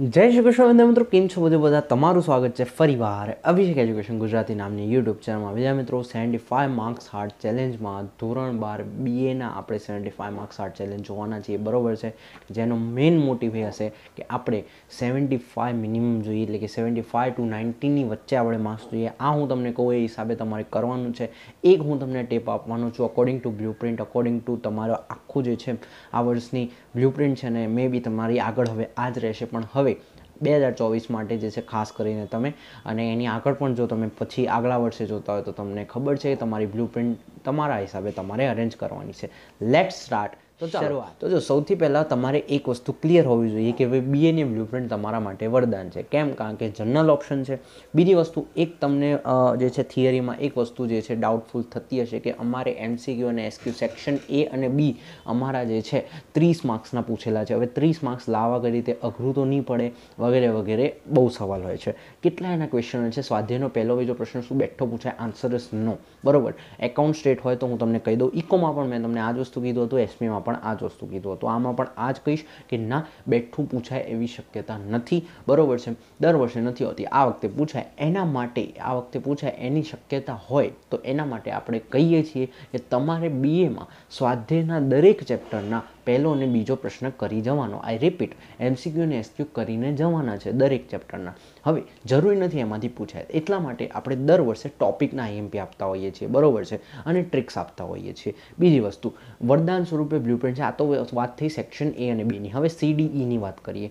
જય શ્રી કૃષ્ણ વંદે મિત્રો કેમ છો બધું બધા તમારું સ્વાગત છે ફરીવાર અભિષેક એજ્યુકેશન ગુજરાતી નામની યુટ્યુબ ચેનલમાં બીજા મિત્રો સેવન્ટી ફાઇવ માર્ક્સ હાર્ડ ચેલેન્જમાં ધોરણ બાર બીએના આપણે seventy five marks hard challenge જોવાના છીએ બરોબર છે જેનો મેઇન મોટિવ એ હશે કે આપણે સેવન્ટી ફાઇવ મિનિમમ જોઈએ એટલે કે સેવન્ટી ફાઇવ ટુ નાઇન્ટીની વચ્ચે આપણે માર્ક્સ જોઈએ આ હું તમને કહું એ હિસાબે તમારે કરવાનું છે એક હું તમને ટેપ આપવાનો છું according to blueprint according to તમારો આખું જે છે આ વર્ષની બ્લુ પ્રિન્ટ છે ને મે બી તમારી આગળ હવે આ જ રહેશે પણ હવે હવે બે હજાર ચોવીસ માટે જે છે ખાસ કરીને તમે અને એની આગળ પણ જો તમે પછી આગલા વર્ષે જોતા હોય તો તમને ખબર છે કે તમારી બ્લુ પ્રિન્ટ તમારા હિસાબે તમારે અરેન્જ કરવાની છે લેટ સ્ટાર્ટ તો શરૂઆત તો જો સૌથી પહેલાં તમારે એક વસ્તુ ક્લિયર હોવી જોઈએ કે ભાઈ બીએની બ્લુપ્રિન્ટ તમારા માટે વરદાન છે કેમ કારણ કે જનરલ ઓપ્શન છે બીજી વસ્તુ એક તમને જે છે થિયરીમાં એક વસ્તુ જે છે ડાઉટફુલ થતી હશે કે અમારે એમસીક્યુ અને એસક્યુ સેક્શન એ અને બી અમારા જે છે ત્રીસ માર્ક્સના પૂછેલા છે હવે ત્રીસ માર્ક્સ લાવવા કરી રીતે અઘરું તો નહીં પડે વગેરે વગેરે બહુ સવાલ હોય છે કેટલા એના ક્વેશ્ચન છે સ્વાધ્યાયનો પહેલો બીજો પ્રશ્ન શું બેઠો પૂછાય આન્સર ઇઝ નો બરોબર એકાઉન્ટ સ્ટેટ હોય તો હું તમને કહી દઉં ઇકોમાં પણ મેં તમને આ જ વસ્તુ કીધું હતું એસપીમાં પણ પણ આ જ વસ્તુ કીધું તો આમાં પણ આ જ કહીશ કે ના બેઠું પૂછાય એવી શક્યતા નથી બરાબર છે દર વર્ષે નથી હોતી આ વખતે પૂછાય એના માટે આ વખતે પૂછાય એની શક્યતા હોય તો એના માટે આપણે કહીએ છીએ કે તમારે બીએમાં સ્વાધ્યાયના દરેક ચેપ્ટરના પહેલો અને બીજો પ્રશ્ન કરી જવાનો આઈ રિપીટ એમસીક્યુ અને એસક્યુ કરીને જવાના છે દરેક ચેપ્ટરના હવે જરૂરી નથી એમાંથી પૂછાય એટલા માટે આપણે દર વર્ષે ટોપિકના આઈએમપી આપતા હોઈએ છીએ બરાબર છે અને ટ્રિક્સ આપતા હોઈએ છીએ બીજી વસ્તુ વરદાન સ્વરૂપે બ્લુપ્રિન્ટ છે આ તો વાત થઈ સેક્શન એ અને બીની હવે સીડીઈની e વાત કરીએ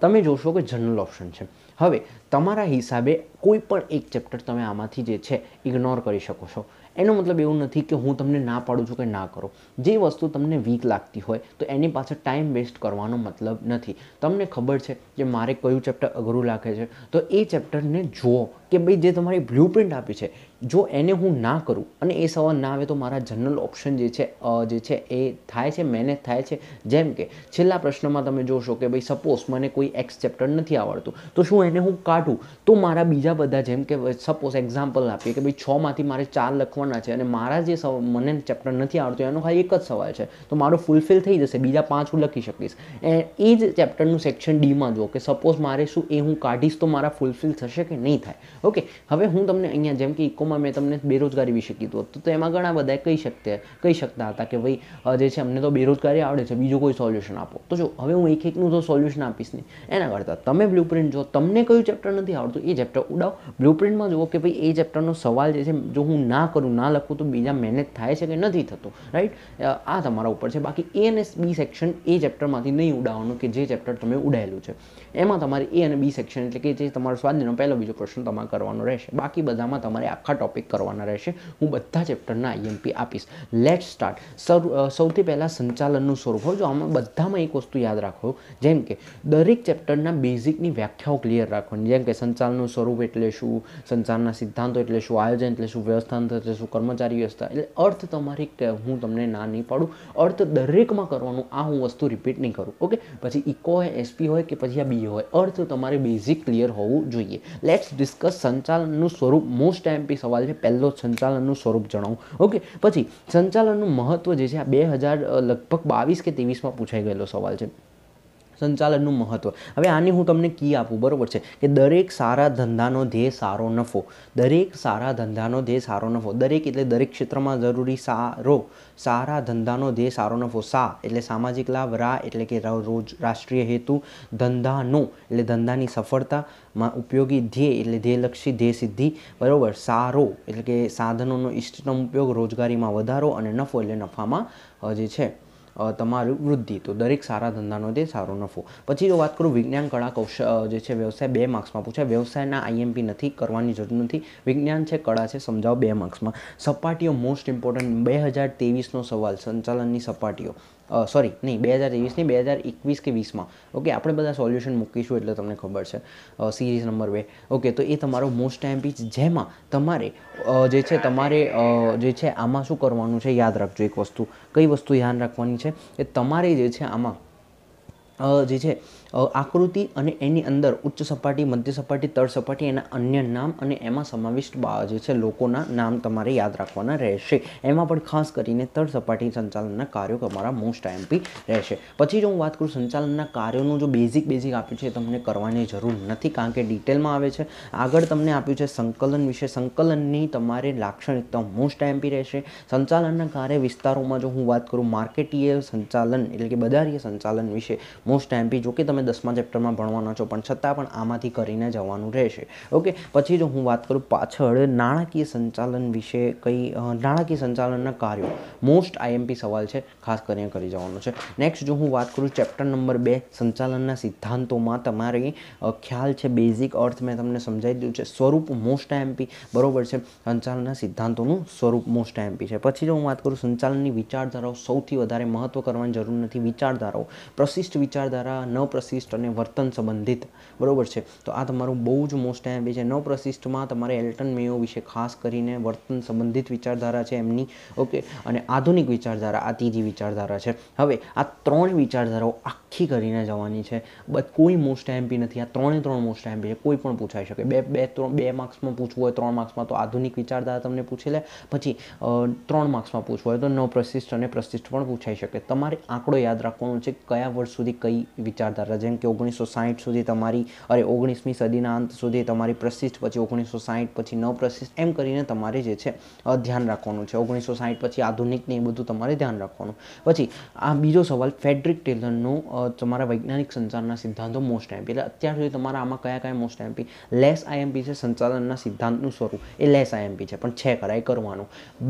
તમે જોશો કે જનરલ ઓપ્શન છે હવે તમારા હિસાબે કોઈ પણ એક ચેપ્ટર તમે આમાંથી જે છે ઇગ્નોર કરી શકો છો એનો મતલબ એવું નથી કે હું તમને ના પાડું છું કે ના કરો જે વસ્તુ તમને વીક લાગતી હોય તો એની પાછળ ટાઈમ વેસ્ટ કરવાનો મતલબ નથી તમને ખબર છે કે મારે કયું ચેપ્ટર અઘરું લાગે છે તો એ ચેપ્ટરને જુઓ કે ભાઈ જે તમારી બ્લૂપ્રિન્ટ આપી છે જો એને હું ના કરું અને એ સવાલ ના આવે તો મારા જનરલ ઓપ્શન જે છે જે છે એ થાય છે મેનેજ થાય છે જેમ કે છેલ્લા પ્રશ્નમાં તમે જોશો કે ભાઈ સપોઝ મને કોઈ એક્સ ચેપ્ટર નથી આવડતું તો શું એને હું કાઢું તો મારા બીજા બધા જેમ કે સપોઝ એક્ઝામ્પલ આપીએ કે ભાઈ છમાંથી મારે ચાર લખવાના છે અને મારા જે મને ચેપ્ટર નથી આવડતું એનો ખાલી એક જ સવાલ છે તો મારો ફૂલફિલ થઈ જશે બીજા પાંચ હું લખી શકીશ એ જ ચેપ્ટરનું સેક્શન ડીમાં જુઓ કે સપોઝ મારે શું એ હું કાઢીશ તો મારા ફૂલફિલ થશે કે નહીં થાય ઓકે હવે હું તમને અહીંયા જેમ કે ઇકોમાં મેં તમને બેરોજગારી વિશે કીધું હતું તો એમાં ઘણા બધા કહી શકતા કહી શકતા હતા કે ભાઈ જે છે અમને તો બેરોજગારી આવડે છે બીજું કોઈ સોલ્યુશન આપો તો જો હવે હું એક એકનું તો સોલ્યુશન આપીશ નહીં એના કરતાં તમે બ્લુપ્રિન્ટ જો તમને કયું ચેપ્ટર નથી આવડતું એ ચેપ્ટર ઉડાવ પ્રિન્ટમાં જુઓ કે ભાઈ એ ચેપ્ટરનો સવાલ જે છે જો હું ના કરું ના લખું તો બીજા મહેનત થાય છે કે નથી થતું રાઈટ આ તમારા ઉપર છે બાકી એ અને બી સેક્શન એ ચેપ્ટરમાંથી નહીં ઉડાવવાનું કે જે ચેપ્ટર તમે ઉડાયેલું છે એમાં તમારે એ અને બી સેક્શન એટલે કે જે તમારો સ્વાધ્યાયનો પહેલો બીજો પ્રશ્ન તમારે કરવાનો રહેશે બાકી બધામાં તમારે આખા ટોપિક કરવાના રહેશે હું બધા ચેપ્ટરના આઈએમપી આપીશ લેટ સ્ટાર્ટ સૌથી પહેલાં સંચાલનનું સ્વરૂપ હોય જો આમાં બધામાં એક વસ્તુ યાદ રાખો જેમ કે દરેક ચેપ્ટરના બેઝિકની વ્યાખ્યાઓ ક્લિયર રાખવાની જેમ કે સંચાલનનું સ્વરૂપ એટલે શું સંચાલનના સિદ્ધાંતો એટલે શું આયોજન એટલે શું વ્યવસ્થાન એટલે શું કર્મચારી વ્યવસ્થા એટલે અર્થ તમારી હું તમને ના નહીં પાડું અર્થ દરેકમાં કરવાનું આ હું વસ્તુ રિપીટ નહીં કરું ઓકે પછી ઇકો e હોય એસપી હોય કે પછી આ બી હોય અર્થ તમારે બેઝિક ક્લિયર હોવું જોઈએ લેટ્સ ડિસ્કસ સંચાલનનું સ્વરૂપ મોસ્ટ એમપી સવાલ છે પહેલો સંચાલનનું સ્વરૂપ જણાવું ઓકે પછી સંચાલનનું મહત્વ જે છે આ બે હજાર લગભગ બાવીસ કે ત્રેવીસમાં પૂછાઈ ગયેલો સવાલ છે સંચાલનનું મહત્ત્વ હવે આની હું તમને કી આપું બરાબર છે કે દરેક સારા ધંધાનો ધ્યેય સારો નફો દરેક સારા ધંધાનો ધ્યેય સારો નફો દરેક એટલે દરેક ક્ષેત્રમાં જરૂરી સારો સારા ધંધાનો ધ્યેય સારો નફો સા એટલે સામાજિક લાભ રા એટલે કે રોજ રાષ્ટ્રીય હેતુ ધંધાનો એટલે ધંધાની સફળતામાં ઉપયોગી ધ્યેય એટલે ધ્યેયલક્ષી ધ્યેય સિદ્ધિ બરાબર સારો એટલે કે સાધનોનો ઇષ્ટતમ ઉપયોગ રોજગારીમાં વધારો અને નફો એટલે નફામાં જે છે તમારું વૃદ્ધિ તો દરેક સારા ધંધાનો તે સારો નફો પછી જો વાત કરું વિજ્ઞાન કળા કૌશલ જે છે વ્યવસાય બે માર્ક્સમાં પૂછાય વ્યવસાયના આઈએમપી નથી કરવાની જરૂર નથી વિજ્ઞાન છે કળા છે સમજાવો બે માર્ક્સમાં સપાટીઓ મોસ્ટ ઇમ્પોર્ટન્ટ બે હજાર તેવીસનો સવાલ સંચાલનની સપાટીઓ સોરી નહીં બે હજાર ત્રેવીસની બે હજાર એકવીસ કે વીસમાં ઓકે આપણે બધા સોલ્યુશન મૂકીશું એટલે તમને ખબર છે સિરીઝ નંબર બે ઓકે તો એ તમારો મોસ્ટ ટાઈમ પીચ જેમાં તમારે જે છે તમારે જે છે આમાં શું કરવાનું છે યાદ રાખજો એક વસ્તુ કઈ વસ્તુ ધ્યાન રાખવાની છે એ તમારે જે છે આમાં જે છે આકૃતિ અને એની અંદર ઉચ્ચ સપાટી મધ્ય સપાટી તળ સપાટી એના અન્ય નામ અને એમાં સમાવિષ્ટ જે છે લોકોના નામ તમારે યાદ રાખવાના રહેશે એમાં પણ ખાસ કરીને તળ સપાટી સંચાલનના કાર્યો તમારા મોસ્ટ એમપી રહેશે પછી જો હું વાત કરું સંચાલનના કાર્યોનું જો બેઝિક બેઝિક આપ્યું છે તમને કરવાની જરૂર નથી કારણ કે ડિટેલમાં આવે છે આગળ તમને આપ્યું છે સંકલન વિશે સંકલનની તમારે લાક્ષણિકતા મોસ્ટ એમપી રહેશે સંચાલનના કાર્ય વિસ્તારોમાં જો હું વાત કરું માર્કેટીય સંચાલન એટલે કે બજારીય સંચાલન વિશે મોસ્ટ એમપી જો કે તમે તમે દસમા ચેપ્ટરમાં ભણવાના છો પણ છતાં પણ આમાંથી કરીને જવાનું રહેશે ઓકે પછી જો હું વાત કરું પાછળ નાણાકીય સંચાલન વિશે કઈ નાણાકીય સંચાલનના કાર્યો મોસ્ટ આઈએમપી સવાલ છે ખાસ કરીને કરી જવાનો છે નેક્સ્ટ જો હું વાત કરું ચેપ્ટર નંબર બે સંચાલનના સિદ્ધાંતોમાં તમારી ખ્યાલ છે બેઝિક અર્થ મેં તમને સમજાવી દીધું છે સ્વરૂપ મોસ્ટ આઈએમપી બરોબર છે સંચાલનના સિદ્ધાંતોનું સ્વરૂપ મોસ્ટ આઈએમપી છે પછી જો હું વાત કરું સંચાલનની વિચારધારાઓ સૌથી વધારે મહત્ત્વ કરવાની જરૂર નથી વિચારધારાઓ પ્રશિષ્ટ વિચારધારા ન પ્રશિષ્ટ પ્રશિષ્ટ અને વર્તન સંબંધિત બરાબર છે તો આ તમારું બહુ જ મોસ્ટ આઈએમપી છે નવપ્રશિષ્ટમાં તમારે એલ્ટન મેયો વિશે ખાસ કરીને વર્તન સંબંધિત વિચારધારા છે એમની ઓકે અને આધુનિક વિચારધારા આ ત્રીજી વિચારધારા છે હવે આ ત્રણ વિચારધારાઓ આખી કરીને જવાની છે કોઈ મોસ્ટ આઈએમપી નથી આ ત્રણે ત્રણ મોસ્ટ આઈએમપી છે કોઈ પણ પૂછાઈ શકે બે બે ત્રણ બે માર્ક્સમાં પૂછવું હોય ત્રણ માર્ક્સમાં તો આધુનિક વિચારધારા તમને પૂછી લે પછી ત્રણ માર્ક્સમાં પૂછવું હોય તો નવપ્રશિષ્ટ અને પ્રશિષ્ટ પણ પૂછાઈ શકે તમારે આંકડો યાદ રાખવાનો છે કયા વર્ષ સુધી કઈ વિચારધારા જેમ કે ઓગણીસો સાહીઠ સુધી તમારી અરે ઓગણીસમી સદીના અંત સુધી તમારી પ્રસિદ્ધ પછી ઓગણીસો સાહીઠ પછી ન પ્રસિદ્ધ એમ કરીને તમારે જે છે ધ્યાન રાખવાનું છે ઓગણીસો સાહીઠ પછી આધુનિકને એ બધું તમારે ધ્યાન રાખવાનું પછી આ બીજો સવાલ ફેડરિક ટેલરનું તમારા વૈજ્ઞાનિક સંચાલનના સિદ્ધાંતો મોસ્ટ એમ્પી એટલે અત્યાર સુધી તમારા આમાં કયા કયા મોસ્ટ એમ્પી લેસ આઈએમપી છે સંચાલનના સિદ્ધાંતનું સ્વરૂપ એ લેસ આઈએમપી છે પણ છે કરાય કરવાનું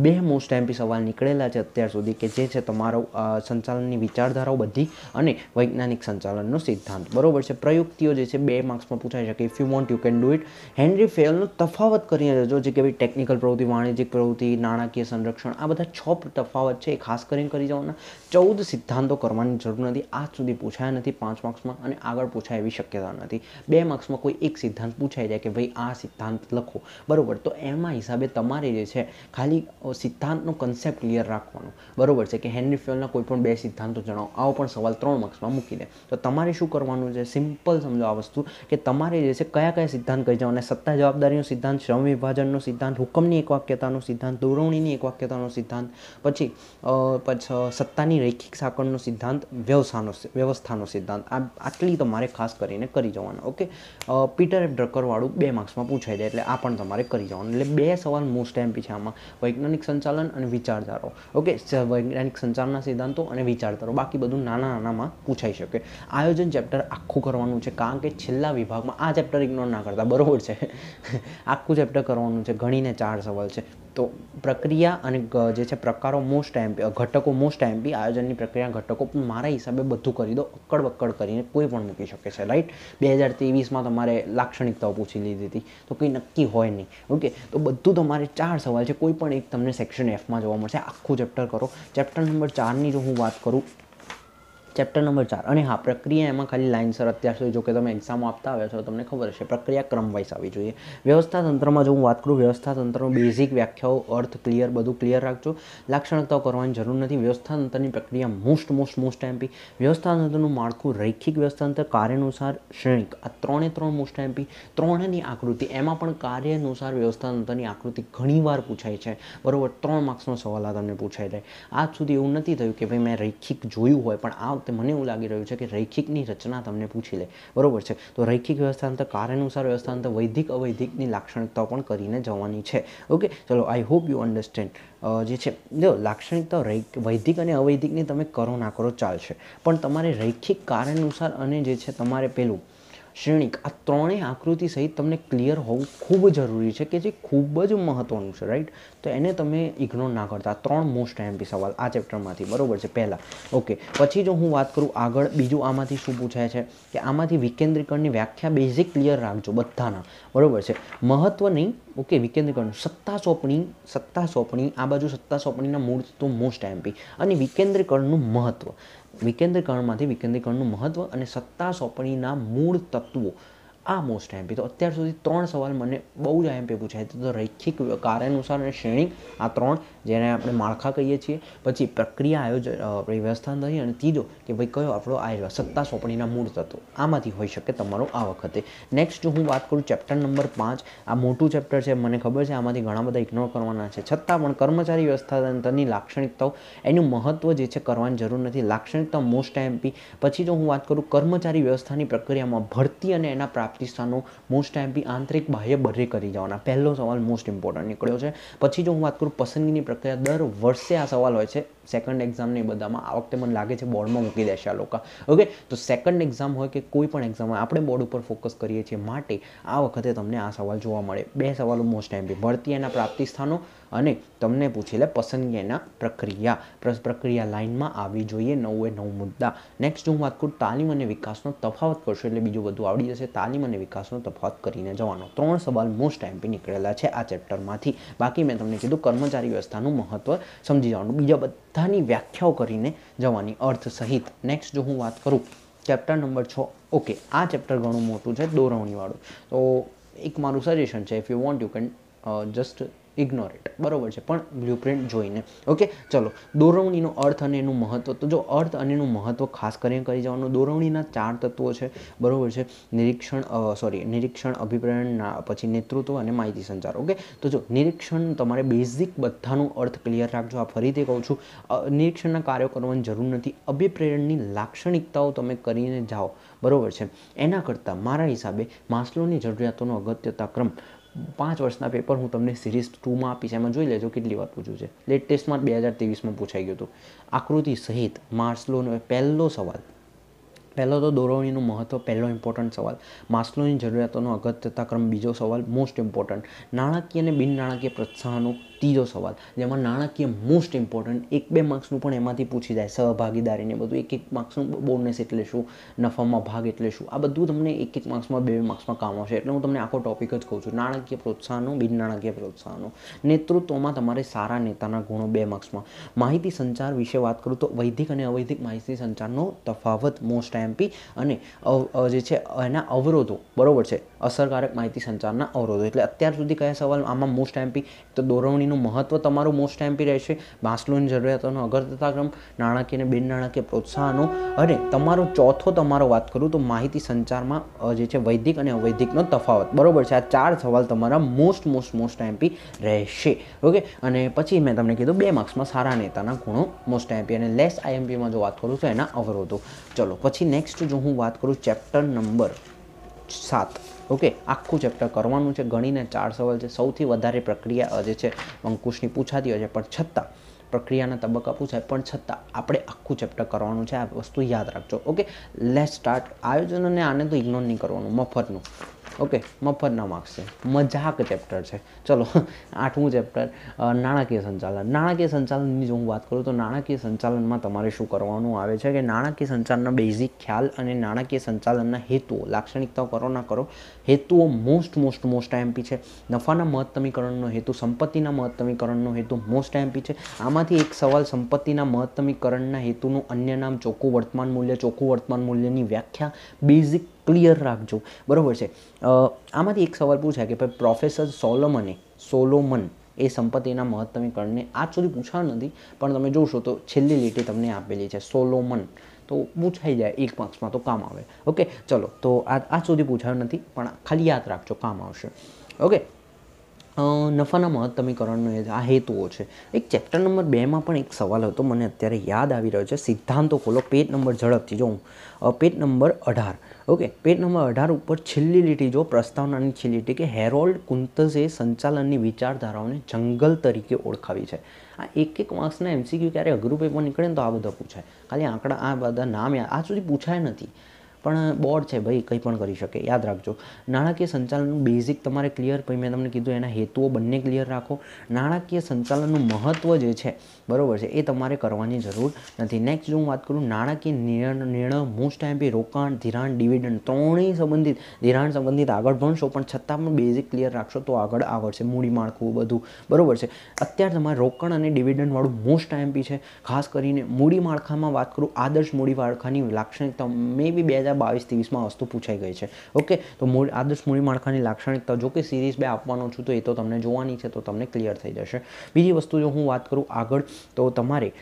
બે મોસ્ટ એમ્પી સવાલ નીકળેલા છે અત્યાર સુધી કે જે છે તમારો સંચાલનની વિચારધારાઓ બધી અને વૈજ્ઞાનિક સંચાલનનો સિદ્ધાંત સિદ્ધાંત બરોબર છે પ્રયુક્તિઓ જે છે બે માર્ક્સમાં પૂછાઈ શકે if you want you can do it Henry ફેલનો તફાવત કરીને જજો જે કે ભાઈ ટેકનિકલ પ્રવૃત્તિ વાણિજ્યિક પ્રવૃત્તિ નાણાકીય સંરક્ષણ આ બધા છ તફાવત છે એ ખાસ કરીને કરી જવાના ચૌદ સિદ્ધાંતો કરવાની જરૂર નથી આજ સુધી પૂછાયા નથી પાંચ માર્ક્સમાં અને આગળ પૂછાય એવી શક્યતા નથી બે માર્ક્સમાં કોઈ એક સિદ્ધાંત પૂછાઈ જાય કે ભાઈ આ સિદ્ધાંત લખો બરાબર તો એમાં હિસાબે તમારે જે છે ખાલી સિદ્ધાંતનો કન્સેપ્ટ ક્લિયર રાખવાનો બરોબર છે કે હેનરી ફેલના કોઈ પણ બે સિદ્ધાંતો જણાવો આવો પણ સવાલ ત્રણ માર્ક્સમાં મૂકી દે તો તમારે શું શું કરવાનું છે સિમ્પલ સમજો આ વસ્તુ કે તમારે જે છે કયા કયા સિદ્ધાંત કહી જાઓ અને સત્તા જવાબદારીનો સિદ્ધાંત શ્રમ વિભાજનનો સિદ્ધાંત હુકમની એક વાક્યતાનો સિદ્ધાંત દોરવણીની વાક્યતાનો સિદ્ધાંત પછી પછી સત્તાની રૈખિક સાંકળનો સિદ્ધાંત વ્યવસાયનો વ્યવસ્થાનો સિદ્ધાંત આ આટલી તમારે ખાસ કરીને કરી જવાનું ઓકે પીટર એફ ડ્રકરવાળું બે માર્ક્સમાં પૂછાય જાય એટલે આ પણ તમારે કરી જવાનું એટલે બે સવાલ મોસ્ટ એમ્પી છે આમાં વૈજ્ઞાનિક સંચાલન અને વિચારધારો ઓકે વૈજ્ઞાનિક સંચારના સિદ્ધાંતો અને વિચારધારો બાકી બધું નાના નાનામાં પૂછાઈ શકે આયોજન ચેપ્ટર આખું કરવાનું છે કારણ કે છેલ્લા વિભાગમાં આ ચેપ્ટર ઇગ્નોર ના કરતા બરાબર છે આખું ચેપ્ટર કરવાનું છે ગણીને ચાર સવાલ છે તો પ્રક્રિયા અને જે છે પ્રકારો મોસ્ટ એમ્પી ઘટકો મોસ્ટ એમ્પી આયોજનની પ્રક્રિયા ઘટકો પણ મારા હિસાબે બધું કરી દો અક્કડ બક્કડ કરીને કોઈ પણ મૂકી શકે છે રાઈટ બે હજાર ત્રેવીસમાં તમારે લાક્ષણિકતાઓ પૂછી લીધી હતી તો કંઈ નક્કી હોય નહીં ઓકે તો બધું તમારે ચાર સવાલ છે કોઈ પણ એક તમને સેક્શન એફમાં જોવા મળશે આખું ચેપ્ટર કરો ચેપ્ટર નંબર ચારની જો હું વાત કરું ચેપ્ટર નંબર ચાર અને હા પ્રક્રિયા એમાં ખાલી લાઇનસર અત્યાર સુધી જો કે તમે એક્ઝામો આપતા આવ્યા છો તમને ખબર હશે પ્રક્રિયા ક્રમવાઇઝ આવી જોઈએ વ્યવસ્થા તંત્રમાં જો હું વાત કરું વ્યવસ્થા તંત્રનો બેઝિક વ્યાખ્યાઓ અર્થ ક્લિયર બધું ક્લિયર રાખજો લાક્ષણિકતાઓ કરવાની જરૂર નથી વ્યવસ્થા તંત્રની પ્રક્રિયા મોસ્ટ મોસ્ટ મોસ્ટ એમપી વ્યવસ્થા તંત્રનું માળખું રૈખિક વ્યવસ્થા તંત્ર કાર્યાનુસાર શ્રેણિક આ ત્રણે ત્રણ મોસ્ટ એમ્પી ત્રણેની આકૃતિ એમાં પણ કાર્યાનુસાર વ્યવસ્થા તંત્રની આકૃતિ ઘણીવાર પૂછાય છે બરાબર ત્રણ માર્ક્સનો સવાલ આ તમને પૂછાય છે આજ સુધી એવું નથી થયું કે ભાઈ મેં રૈખિક જોયું હોય પણ આ વખતે મને એવું લાગી રહ્યું છે કે રૈખિકની રચના તમને પૂછી લે બરોબર છે તો રૈખિક વ્યવસ્થાંતર કાર્યાનુસાર વ્યવસ્થાંતર વૈદિક અવૈધિકની લાક્ષણિકતાઓ પણ કરીને જવાની છે ઓકે ચલો આઈ હોપ યુ અન્ડરસ્ટેન્ડ જે છે જો લાક્ષણિકતા વૈદિક અને અવૈધિકની તમે કરો ના કરો ચાલશે પણ તમારે રૈખિક કાર્યનુસાર અને જે છે તમારે પેલું શ્રેણિક આ ત્રણેય આકૃતિ સહિત તમને ક્લિયર હોવું ખૂબ જરૂરી છે કે જે ખૂબ જ મહત્ત્વનું છે રાઈટ તો એને તમે ઇગ્નોર ના કરતા ત્રણ મોસ્ટ એમપી સવાલ આ ચેપ્ટરમાંથી બરાબર છે પહેલાં ઓકે પછી જો હું વાત કરું આગળ બીજું આમાંથી શું પૂછાય છે કે આમાંથી વિકેન્દ્રીકરણની વ્યાખ્યા બેઝિક ક્લિયર રાખજો બધાના બરાબર છે મહત્ત્વ નહીં ઓકે વિકેન્દ્રીકરણ સત્તા સોંપણી સત્તા સોંપણી આ બાજુ સત્તા સોંપણીના મૂળ તો મોસ્ટ એમપી અને વિકેન્દ્રીકરણનું મહત્ત્વ વિકેન્દ્રીકરણમાંથી વિકેન્દ્રીકરણનું મહત્ત્વ અને સત્તા સોંપણીના મૂળ તત્વો આ મોસ્ટ એમપી તો અત્યાર સુધી ત્રણ સવાલ મને બહુ જ આઈએમપી પૂછાય તો રૈખિક કાર્યાનુસાર અને શ્રેણી આ ત્રણ જેને આપણે માળખા કહીએ છીએ પછી પ્રક્રિયા આયોજન વ્યવસ્થા થઈ અને ત્રીજો કે ભાઈ કયો આપણો આ સત્તા સોંપણીના મૂળ તત્વો આમાંથી હોઈ શકે તમારો આ વખતે નેક્સ્ટ હું વાત કરું ચેપ્ટર નંબર પાંચ આ મોટું ચેપ્ટર છે મને ખબર છે આમાંથી ઘણા બધા ઇગ્નોર કરવાના છે છતાં પણ કર્મચારી વ્યવસ્થા તંત્રની લાક્ષણિકતાઓ એનું મહત્ત્વ જે છે કરવાની જરૂર નથી લાક્ષણિકતા મોસ્ટ એમ્પી પછી જો હું વાત કરું કર્મચારી વ્યવસ્થાની પ્રક્રિયામાં ભરતી અને એના પ્રાપ્ત પાકિસ્તાનનું મોસ્ટ એમ્પી આંતરિક બાહ્ય બરે કરી જવાના પહેલો સવાલ મોસ્ટ ઇમ્પોર્ટન્ટ નીકળ્યો છે પછી જો હું વાત કરું પસંદગીની પ્રક્રિયા દર વર્ષે આ સવાલ હોય છે સેકન્ડ એક્ઝામ એક્ઝામને બધામાં આ વખતે મને લાગે છે બોર્ડમાં મૂકી દેશે આ લોકો ઓકે તો સેકન્ડ એક્ઝામ હોય કે કોઈ પણ એક્ઝામ હોય આપણે બોર્ડ ઉપર ફોકસ કરીએ છીએ માટે આ વખતે તમને આ સવાલ જોવા મળે બે સવાલો મોસ્ટ ટાઈમ ભરતી એના પ્રાપ્તિ સ્થાનો અને તમને પૂછેલા પસંદગી એના પ્રક્રિયા પ્રક્રિયા લાઇનમાં આવવી જોઈએ નવે નવ મુદ્દા નેક્સ્ટ હું વાત કરું તાલીમ અને વિકાસનો તફાવત કરશો એટલે બીજું બધું આવડી જશે તાલીમ અને વિકાસનો તફાવત કરીને જવાનો ત્રણ સવાલ મોસ્ટ ટાઈમ નીકળેલા છે આ ચેપ્ટરમાંથી બાકી મેં તમને કીધું કર્મચારી વ્યવસ્થાનું મહત્વ સમજી જવાનું બીજા બધા બધાની વ્યાખ્યાઓ કરીને જવાની અર્થ સહિત નેક્સ્ટ જો હું વાત કરું ચેપ્ટર નંબર છ ઓકે આ ચેપ્ટર ઘણું મોટું છે દોરવણીવાળું તો એક મારું સજેશન છે if you want you can just ignore it બરાબર છે પણ બ્લુપ્રિન્ટ જોઈને ઓકે ચલો દોરવણીનો અર્થ અને એનું મહત્ત્વ તો જો અર્થ અને એનું મહત્વ ખાસ કરીને કરી જવાનું દોરવણીના ચાર તત્વો છે બરાબર છે નિરીક્ષણ સોરી નિરીક્ષણ અભિપ્રાયણ પછી નેતૃત્વ અને માહિતી સંચાર ઓકે તો જો નિરીક્ષણ તમારે બેઝિક બધાનું અર્થ ક્લિયર રાખજો આ ફરીથી કહું છું નિરીક્ષણના કાર્યો કરવાની જરૂર નથી અભિપ્રેરણની લાક્ષણિકતાઓ તમે કરીને જાઓ બરાબર છે એના કરતાં મારા હિસાબે માસ્લોની જરૂરિયાતોનો અગત્યતા ક્રમ પાંચ વર્ષના પેપર હું તમને સિરીઝ ટુમાં આપીશ એમાં જોઈ લેજો કેટલી વાર પૂછ્યું છે લેટેસ્ટમાં બે હજાર ત્રેવીસમાં પૂછાઈ ગયું હતું આકૃતિ સહિત માર્સલોનો પહેલો સવાલ પહેલો તો દોરવણીનું મહત્ત્વ પહેલો ઇમ્પોર્ટન્ટ સવાલ માસ્લોની જરૂરિયાતોનો અગત્યતા ક્રમ બીજો સવાલ મોસ્ટ ઇમ્પોર્ટન્ટ નાણાકીય અને બિન નાણાકીય પ્રોત્સાહનો ત્રીજો સવાલ જેમાં નાણાકીય મોસ્ટ ઇમ્પોર્ટન્ટ એક બે માર્ક્સનું પણ એમાંથી પૂછી જાય સહભાગીદારીને બધું એક એક માર્ક્સનું બોનસ એટલે શું નફામાં ભાગ એટલે શું આ બધું તમને એક એક માર્ક્સમાં બે માર્ક્સમાં કામ આવશે એટલે હું તમને આખો ટોપિક જ કહું છું નાણાકીય પ્રોત્સાહનો બિન નાણાકીય પ્રોત્સાહનો નેતૃત્વમાં તમારે સારા નેતાના ગુણો બે માર્ક્સમાં માહિતી સંચાર વિશે વાત કરું તો વૈદિક અને અવૈધિક માહિતી સંચારનો તફાવત મોસ્ટ એમ્પી અને જે છે એના અવરોધો બરાબર છે અસરકારક માહિતી સંચારના અવરોધો એટલે અત્યાર સુધી કયા સવાલ આમાં મોસ્ટ એમ્પી તો દોરવણી નાણાકીયનું મહત્ત્વ તમારું મોસ્ટ એમપી રહેશે માસ્લોની જરૂરિયાતોનો અગત્યતા નાણાકીય અને બિન નાણાકીય પ્રોત્સાહનો અને તમારો ચોથો તમારો વાત કરું તો માહિતી સંચારમાં જે છે વૈદિક અને અવૈદિકનો તફાવત બરાબર છે આ ચાર સવાલ તમારા મોસ્ટ મોસ્ટ મોસ્ટ એમ્પી રહેશે ઓકે અને પછી મેં તમને કીધું બે માર્ક્સમાં સારા નેતાના ગુણો મોસ્ટ એમ્પી અને લેસ આઈએમપીમાં જો વાત કરું તો એના અવરોધો ચલો પછી નેક્સ્ટ જો હું વાત કરું ચેપ્ટર નંબર સાત ઓકે આખું ચેપ્ટર કરવાનું છે ગણીને ચાર સવાલ છે સૌથી વધારે પ્રક્રિયા જે છે અંકુશની પૂછાતી હોય છે પણ છતાં પ્રક્રિયાના તબક્કા પૂછાય પણ છતાં આપણે આખું ચેપ્ટર કરવાનું છે આ વસ્તુ યાદ રાખજો ઓકે લેસ સ્ટાર્ટ આયોજન અને આને તો ઇગ્નોર નહીં કરવાનું મફતનું ઓકે મફતના માર્ક્સ છે મજાક ચેપ્ટર છે ચલો આઠમું ચેપ્ટર નાણાકીય સંચાલન નાણાકીય સંચાલનની જો હું વાત કરું તો નાણાકીય સંચાલનમાં તમારે શું કરવાનું આવે છે કે નાણાકીય સંચાલનના બેઝિક ખ્યાલ અને નાણાકીય સંચાલનના હેતુઓ લાક્ષણિકતાઓ કરો ના કરો હેતુઓ મોસ્ટ મોસ્ટ મોસ્ટ એમપી છે નફાના મહત્તમીકરણનો હેતુ સંપત્તિના મહત્તમીકરણનો હેતુ મોસ્ટ એમપી છે આમાંથી એક સવાલ સંપત્તિના મહત્તમીકરણના હેતુનું અન્ય નામ ચોખ્ખું વર્તમાન મૂલ્ય ચોખ્ખું વર્તમાન મૂલ્યની વ્યાખ્યા બેઝિક ક્લિયર રાખજો બરાબર છે આમાંથી એક સવાલ પૂછાય કે ભાઈ પ્રોફેસર સોલોમને સોલોમન એ સંપત્તિના મહત્તમી કણને આજ સુધી પૂછાણ નથી પણ તમે જોશો તો છેલ્લી લીટી તમને આપેલી છે સોલોમન તો પૂછાઈ જાય એક માર્ક્સમાં તો કામ આવે ઓકે ચલો તો આ આજ સુધી પૂછાયું નથી પણ ખાલી યાદ રાખજો કામ આવશે ઓકે નફાના મહત્તમીકરણનો આ હેતુઓ છે એક ચેપ્ટર નંબર બેમાં પણ એક સવાલ હતો મને અત્યારે યાદ આવી રહ્યો છે સિદ્ધાંતો ખોલો પેજ નંબર ઝડપથી જો હું પેજ નંબર અઢાર ઓકે પેજ નંબર અઢાર ઉપર છેલ્લી લીટી જો પ્રસ્તાવનાની છેલ્લી લીટી કે હેરોલ્ડ કુંતઝે સંચાલનની વિચારધારાઓને જંગલ તરીકે ઓળખાવી છે આ એક એક માર્ક્સના એમસીક્યુ ક્યારે અઘરું પેપર નીકળે ને તો આ બધા પૂછાય ખાલી આંકડા આ બધા નામ આ સુધી પૂછાય નથી પણ બોર્ડ છે ભાઈ કંઈ પણ કરી શકે યાદ રાખજો નાણાકીય સંચાલનનું બેઝિક તમારે ક્લિયર ભાઈ મેં તમને કીધું એના હેતુઓ બંને ક્લિયર રાખો નાણાકીય સંચાલનનું મહત્ત્વ જે છે બરાબર છે એ તમારે કરવાની જરૂર નથી નેક્સ્ટ જો હું વાત કરું નાણાકીય નિર્ણય નિર્ણય મોસ્ટ ટાઈમ રોકાણ ધિરાણ ડિવિડન્ડ ત્રણેય સંબંધિત ધિરાણ સંબંધિત આગળ ભણશો પણ છતાં પણ બેઝિક ક્લિયર રાખશો તો આગળ આવડશે મૂડી માળખું બધું બરાબર છે અત્યારે તમારે રોકાણ અને ડિવિડન્ડવાળું મોસ્ટ ટાઈમપી છે ખાસ કરીને મૂડી માળખામાં વાત કરું આદર્શ મૂડી માળખાની લાક્ષણિકતા મે બી બે હજાર બાવીસ ત્રીસમાં વસ્તુ પૂછાઈ ગઈ છે ઓકે તો મૂળ આદર્શ મૂડી માળખાની લાક્ષણિકતા જો કે સિરીઝ બે આપવાનો છું તો એ તો તમને જોવાની છે તો તમને ક્લિયર થઈ જશે બીજી વસ્તુ જો હું વાત કરું આગળ તો તમારે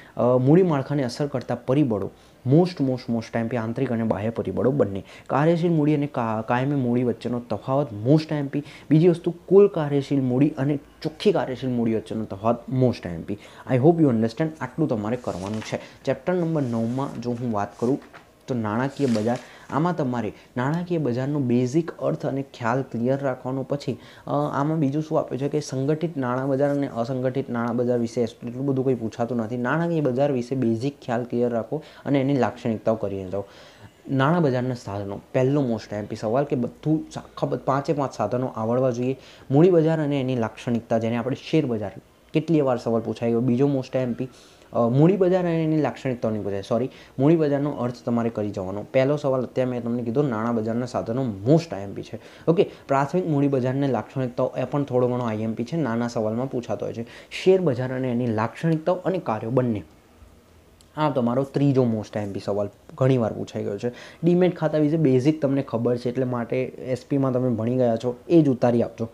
મૂડી માળખાને અસર કરતા પરિબળો મોસ્ટ મોસ્ટ મોસ્ટ ટાઈમપી આંતરિક અને બાહ્ય પરિબળો બંને કાર્યશીલ મૂડી અને કાયમી મૂડી વચ્ચેનો તફાવત મોસ્ટ ટાઈમપી બીજી વસ્તુ કુલ કાર્યશીલ મૂડી અને ચોખ્ખી કાર્યશીલ મૂડી વચ્ચેનો તફાવત most IMP I hope you understand આટલું તમારે કરવાનું છે ચેપ્ટર નંબર નવમાં જો હું વાત કરું તો નાણાકીય બજાર આમાં તમારે નાણાકીય બજારનો બેઝિક અર્થ અને ખ્યાલ ક્લિયર રાખવાનો પછી આમાં બીજું શું આપ્યું છે કે સંગઠિત નાણાં બજાર અને અસંગઠિત નાણાં બજાર વિશે એટલું બધું કંઈ પૂછાતું નથી નાણાકીય બજાર વિશે બેઝિક ખ્યાલ ક્લિયર રાખો અને એની લાક્ષણિકતાઓ કરીને જાઓ નાણાં બજારના સાધનો પહેલો મોસ્ટ એમ્પી સવાલ કે બધું આખા પાંચે પાંચ સાધનો આવડવા જોઈએ મૂડી બજાર અને એની લાક્ષણિકતા જેને આપણે શેર બજાર કેટલી વાર સવાલ પૂછાઈ ગયો બીજો મોસ્ટ એમ્પી મૂડી બજાર અને એની લાક્ષણિકતાઓની બજાર સોરી મૂડી બજારનો અર્થ તમારે કરી જવાનો પહેલો સવાલ અત્યારે મેં તમને કીધો નાણાં બજારના સાધનો મોસ્ટ આઈએમપી છે ઓકે પ્રાથમિક મૂડી બજારની લાક્ષણિકતાઓ એ પણ થોડો ઘણો આઈએમપી છે નાના સવાલમાં પૂછાતો હોય છે શેર બજાર અને એની લાક્ષણિકતાઓ અને કાર્યો બંને આ તમારો ત્રીજો મોસ્ટ એમપી સવાલ ઘણીવાર પૂછાઈ ગયો છે ડીમેટ ખાતા વિશે બેઝિક તમને ખબર છે એટલે માટે એસપીમાં તમે ભણી ગયા છો એ જ ઉતારી આપજો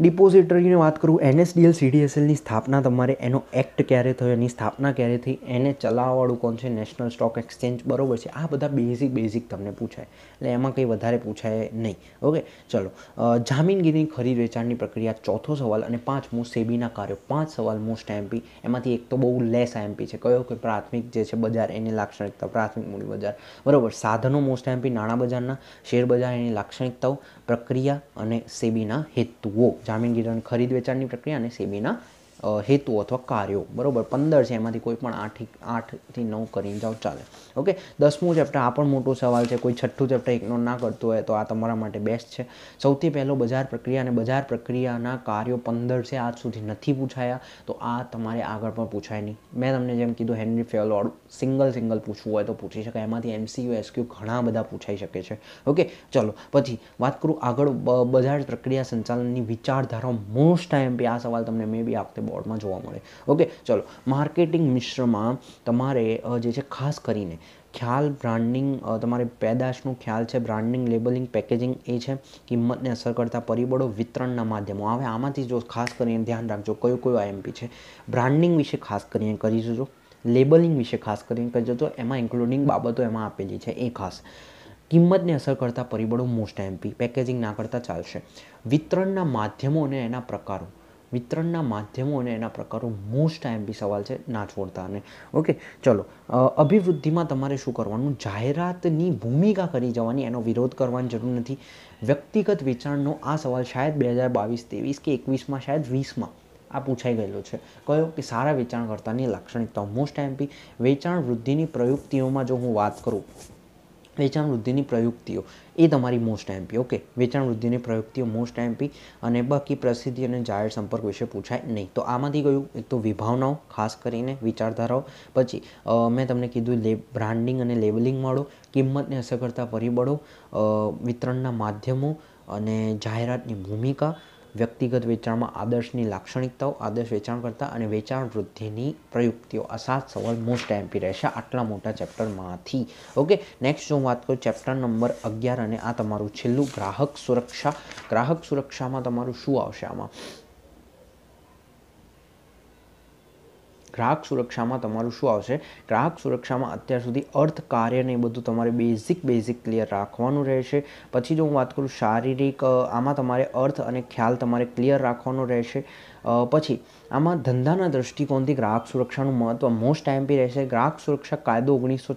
ડિપોઝિટરીની વાત કરું એનએસડીએલ સીડીએસએલની સ્થાપના તમારે એનો એક્ટ ક્યારે થયો એની સ્થાપના ક્યારે થઈ એને ચલાવવાળું કોણ છે નેશનલ સ્ટોક એક્સચેન્જ બરાબર છે આ બધા બેઝિક બેઝિક તમને પૂછાય એટલે એમાં કંઈ વધારે પૂછાય નહીં ઓકે ચલો જામીનગીરી ખરીદ વેચાણની પ્રક્રિયા ચોથો સવાલ અને પાંચમું સેબીના કાર્યો પાંચ સવાલ મોસ્ટ આઈએમપી એમાંથી એક તો બહુ લેસ આઈએમપી છે કયો કે પ્રાથમિક જે છે બજાર એની લાક્ષણિકતા પ્રાથમિક મૂડી બજાર બરાબર સાધનો મોસ્ટ આઈએમપી નાણાં બજારના શેર બજાર એની લાક્ષણિકતાઓ પ્રક્રિયા અને સેબીના હેતુઓ જામીનગીરીઓની ખરીદ વેચાણની પ્રક્રિયા અને સેબીના હેતુ અથવા કાર્યો બરાબર પંદર છે એમાંથી કોઈ પણ આઠ આઠથી નવ કરી જાઓ ચાલે ઓકે દસમું ચેપ્ટર આ પણ મોટો સવાલ છે કોઈ છઠ્ઠું ચેપ્ટર ઇગ્નોર ના કરતું હોય તો આ તમારા માટે બેસ્ટ છે સૌથી પહેલો બજાર પ્રક્રિયા અને બજાર પ્રક્રિયાના કાર્યો પંદર છે આજ સુધી નથી પૂછાયા તો આ તમારે આગળ પણ પૂછાય નહીં મેં તમને જેમ કીધું હેનરી ફેલોડ સિંગલ સિંગલ પૂછવું હોય તો પૂછી શકાય એમાંથી એમસીયુ એસક્યુ ઘણા બધા પૂછાઈ શકે છે ઓકે ચલો પછી વાત કરું આગળ બજાર પ્રક્રિયા સંચાલનની વિચારધારા મોસ્ટ આઈએમપી આ સવાલ તમને મે બી આ બોર્ડમાં જોવા મળે ઓકે ચલો માર્કેટિંગ મિશ્રમાં તમારે જે છે ખાસ કરીને ખ્યાલ બ્રાન્ડિંગ તમારે પેદાશનું ખ્યાલ છે બ્રાન્ડિંગ લેબલિંગ પેકેજિંગ એ છે કિંમતને અસર કરતા પરિબળો વિતરણના માધ્યમો હવે આમાંથી જો ખાસ કરીને ધ્યાન રાખજો કયો કયો આઈએમપી છે બ્રાન્ડિંગ વિશે ખાસ કરીને કરી જજો લેબલિંગ વિશે ખાસ કરીને કરી જજો એમાં ઇન્ક્લુડિંગ બાબતો એમાં આપેલી છે એ ખાસ કિંમતને અસર કરતા પરિબળો મોસ્ટ એમપી પેકેજિંગ ના કરતાં ચાલશે વિતરણના માધ્યમો અને એના પ્રકારો વિતરણના માધ્યમો અને એના પ્રકારો મોસ્ટ આઈએમપી સવાલ છે ના છોડતા અને ઓકે ચલો અભિવૃદ્ધિમાં તમારે શું કરવાનું જાહેરાતની ભૂમિકા કરી જવાની એનો વિરોધ કરવાની જરૂર નથી વ્યક્તિગત વેચાણનો આ સવાલ શાયદ બે હજાર બાવીસ ત્રેવીસ કે એકવીસમાં શાયદ વીસમાં આ પૂછાઈ ગયેલો છે કયો કે સારા વેચાણકર્તાની લાક્ષણિકતાઓ મોસ્ટ એમપી વેચાણ વૃદ્ધિની પ્રયુક્તિઓમાં જો હું વાત કરું વેચાણ વૃદ્ધિની પ્રયુક્તિઓ એ તમારી મોસ્ટ એમ્પી ઓકે વેચાણ વૃદ્ધિની પ્રયુક્તિઓ મોસ્ટ એમપી અને બાકી પ્રસિદ્ધિ અને જાહેર સંપર્ક વિશે પૂછાય નહીં તો આમાંથી ગયું એક તો વિભાવનાઓ ખાસ કરીને વિચારધારાઓ પછી મેં તમને કીધું લે બ્રાન્ડિંગ અને લેબલિંગ મળો કિંમતને અસર કરતા પરિબળો વિતરણના માધ્યમો અને જાહેરાતની ભૂમિકા વ્યક્તિગત વેચાણમાં આદર્શની લાક્ષણિકતાઓ આદર્શ વેચાણ વેચાણકર્તા અને વેચાણ વૃદ્ધિની પ્રયુક્તિઓ આ સાત સવાલ મોસ્ટ એમપી રહેશે આટલા મોટા ચેપ્ટરમાંથી ઓકે નેક્સ્ટ હું વાત કરું ચેપ્ટર નંબર અગિયાર અને આ તમારું છેલ્લું ગ્રાહક સુરક્ષા ગ્રાહક સુરક્ષામાં તમારું શું આવશે આમાં ગ્રાહક સુરક્ષામાં તમારું શું આવશે ગ્રાહક સુરક્ષામાં અત્યાર સુધી અર્થ કાર્યને એ બધું તમારે બેઝિક બેઝિક ક્લિયર રાખવાનું રહેશે પછી જો હું વાત કરું શારીરિક આમાં તમારે અર્થ અને ખ્યાલ તમારે ક્લિયર રાખવાનો રહેશે પછી આમાં ધંધાના દૃષ્ટિકોણથી ગ્રાહક સુરક્ષાનું મહત્વ મોસ્ટ ટાઈમપી રહેશે ગ્રાહક સુરક્ષા કાયદો ઓગણીસો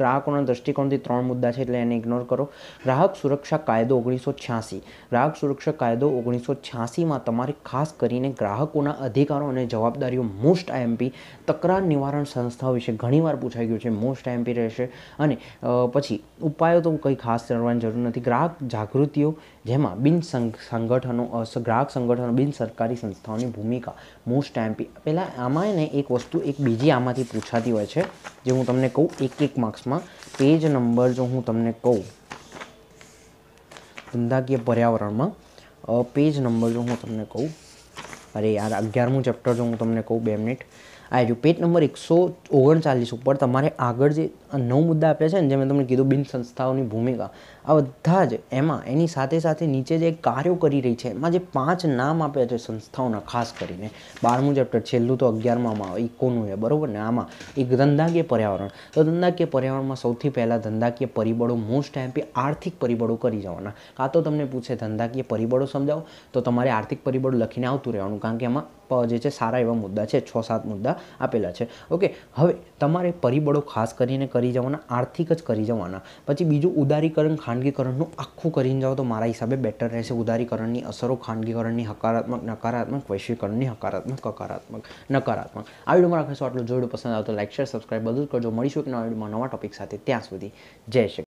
ગ્રાહકોના દૃષ્ટિકોણથી ત્રણ મુદ્દા છે એટલે એને ઇગ્નોર કરો ગ્રાહક સુરક્ષા કાયદો ઓગણીસો છ્યાસી ગ્રાહક સુરક્ષા કાયદો ઓગણીસો છ્યાસીમાં તમારે ખાસ કરીને ગ્રાહકોના અધિકારો અને જવાબદારીઓ મોસ્ટ એમપી તકરાર નિવારણ સંસ્થાઓ વિશે ઘણીવાર પૂછાઈ ગયું છે મોસ્ટ એમપી રહેશે અને પછી ઉપાયો તો કંઈ ખાસ કરવાની જરૂર નથી ગ્રાહક જાગૃતિઓ જેમાં બિન સંગઠનો ગ્રાહક સંગઠનો બિન સરકારી સંસ્થાઓની ભૂમિકા મોસ્ટ એમ્પી પહેલાં આમાં ને એક વસ્તુ એક બીજી આમાંથી પૂછાતી હોય છે જે હું તમને કહું એક એક માર્ક્સમાં પેજ નંબર જો હું તમને કહું ધંધાકીય પર્યાવરણમાં પેજ નંબર જો હું તમને કહું અરે યાર અગિયારમું ચેપ્ટર જો હું તમને કહું બે મિનિટ આ જો પેજ નંબર એકસો ઓગણચાલીસ ઉપર તમારે આગળ જે આ નવ મુદ્દા આપ્યા છે ને જે મેં તમને કીધું બિન સંસ્થાઓની ભૂમિકા આ બધા જ એમાં એની સાથે સાથે નીચે જે કાર્યો કરી રહી છે એમાં જે પાંચ નામ આપ્યા છે સંસ્થાઓના ખાસ કરીને બારમું ચેપ્ટર છેલ્લું તો અગિયારમાં ઇકોનું છે બરાબર ને આમાં એક ધંધાકીય પર્યાવરણ તો ધંધાકીય પર્યાવરણમાં સૌથી પહેલાં ધંધાકીય પરિબળો મોસ્ટ એમ્પી આર્થિક પરિબળો કરી જવાના કાં તો તમને પૂછે ધંધાકીય પરિબળો સમજાવો તો તમારે આર્થિક પરિબળો લખીને આવતું રહેવાનું કારણ કે એમાં જે છે સારા એવા મુદ્દા છે છ સાત મુદ્દા આપેલા છે ઓકે હવે તમારે પરિબળો ખાસ કરીને કરી કરી જવાના આર્થિક જ કરી જવાના પછી બીજું ઉદારીકરણ ખાનગીકરણનું આખું કરીને જાઓ તો મારા હિસાબે બેટર રહેશે ઉદારીકરણની અસરો ખાનગીકરણની હકારાત્મક નકારાત્મક વૈશ્વિકરણની હકારાત્મક હકારાત્મક નકારાત્મક આ વિડીયોમાં રાખીશું આટલું જોડું પસંદ આવતો લાઈક શેર સબસ્ક્રાઈબ બધું જ કરજો મળીશું એક નવા વિડીયોમાં નવા ટોપિક સાથે ત્યાં સુધી જય શ્રી